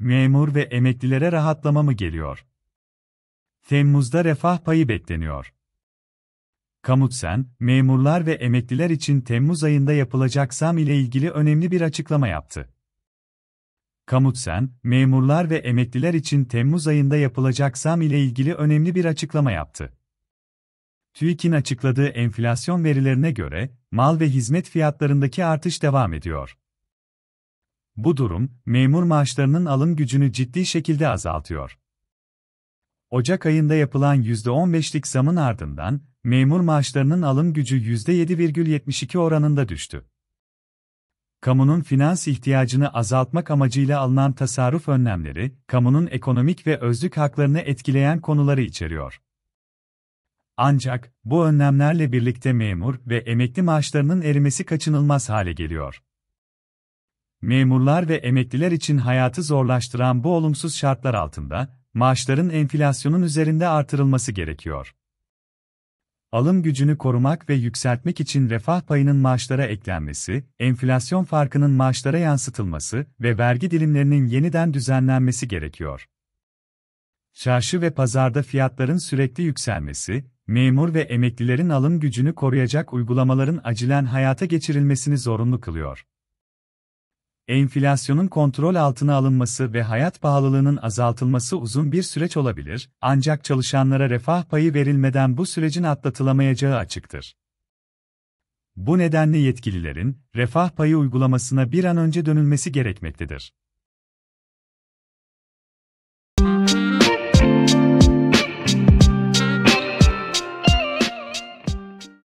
Memur ve emeklilere rahatlama mı geliyor? Temmuz'da refah payı bekleniyor. Kamutsen, memurlar ve emekliler için Temmuz ayında yapılacak zam ile ilgili önemli bir açıklama yaptı. Kamutsen, memurlar ve emekliler için Temmuz ayında yapılacak zam ile ilgili önemli bir açıklama yaptı. TÜİK'in açıkladığı enflasyon verilerine göre, mal ve hizmet fiyatlarındaki artış devam ediyor. Bu durum, memur maaşlarının alım gücünü ciddi şekilde azaltıyor. Ocak ayında yapılan %15'lik zamın ardından, memur maaşlarının alım gücü %7,72 oranında düştü. Kamunun finans ihtiyacını azaltmak amacıyla alınan tasarruf önlemleri, kamunun ekonomik ve özlük haklarını etkileyen konuları içeriyor. Ancak, bu önlemlerle birlikte memur ve emekli maaşlarının erimesi kaçınılmaz hale geliyor. Memurlar ve emekliler için hayatı zorlaştıran bu olumsuz şartlar altında, maaşların enflasyonun üzerinde artırılması gerekiyor. Alım gücünü korumak ve yükseltmek için refah payının maaşlara eklenmesi, enflasyon farkının maaşlara yansıtılması ve vergi dilimlerinin yeniden düzenlenmesi gerekiyor. Çarşı ve pazarda fiyatların sürekli yükselmesi, memur ve emeklilerin alım gücünü koruyacak uygulamaların acilen hayata geçirilmesini zorunlu kılıyor. Enflasyonun kontrol altına alınması ve hayat pahalılığının azaltılması uzun bir süreç olabilir, ancak çalışanlara refah payı verilmeden bu sürecin atlatılamayacağı açıktır. Bu nedenle yetkililerin refah payı uygulamasına bir an önce dönülmesi gerekmektedir.